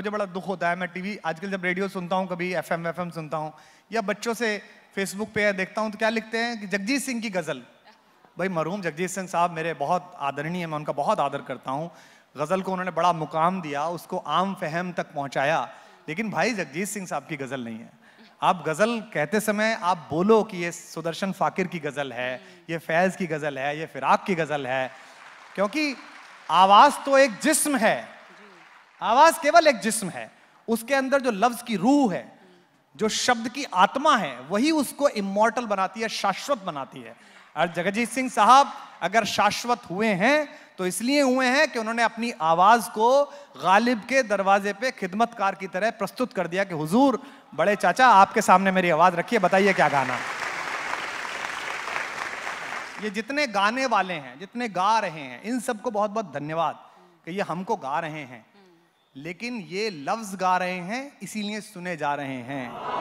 मुझे बड़ा दुख होता है मैं टीवी आजकल जब रेडियो सुनता हूँ कभी एफ एम एफ एम सुनता हूँ या बच्चों से फेसबुक पे देखता हूँ तो क्या लिखते हैं कि जगजीत सिंह की गज़ल भाई मरहूम जगजीत सिंह साहब मेरे बहुत आदरणीय मैं उनका बहुत आदर करता हूँ गज़ल को उन्होंने बड़ा मुकाम दिया उसको आम फहम तक पहुँचाया लेकिन भाई जगजीत सिंह साहब की गज़ल नहीं है आप गज़ल कहते समय आप बोलो कि ये सुदर्शन फ़ाकिर की गज़ल है ये फैज़ की गज़ल है ये फिराक की गज़ल है क्योंकि आवाज़ तो एक जिस्म है आवाज केवल एक जिस्म है उसके अंदर जो लफ्ज की रूह है जो शब्द की आत्मा है वही उसको इमोर्टल बनाती है शाश्वत बनाती है और जगजीत सिंह साहब अगर शाश्वत हुए हैं तो इसलिए हुए हैं कि उन्होंने अपनी आवाज को गालिब के दरवाजे पे खिदमतकार की तरह प्रस्तुत कर दिया कि हुजूर बड़े चाचा आपके सामने मेरी आवाज रखिए बताइए क्या गाना ये जितने गाने वाले हैं जितने गा रहे हैं इन सबको बहुत बहुत धन्यवाद कि ये हमको गा रहे हैं लेकिन ये लफ्ज गा रहे हैं इसीलिए सुने जा रहे हैं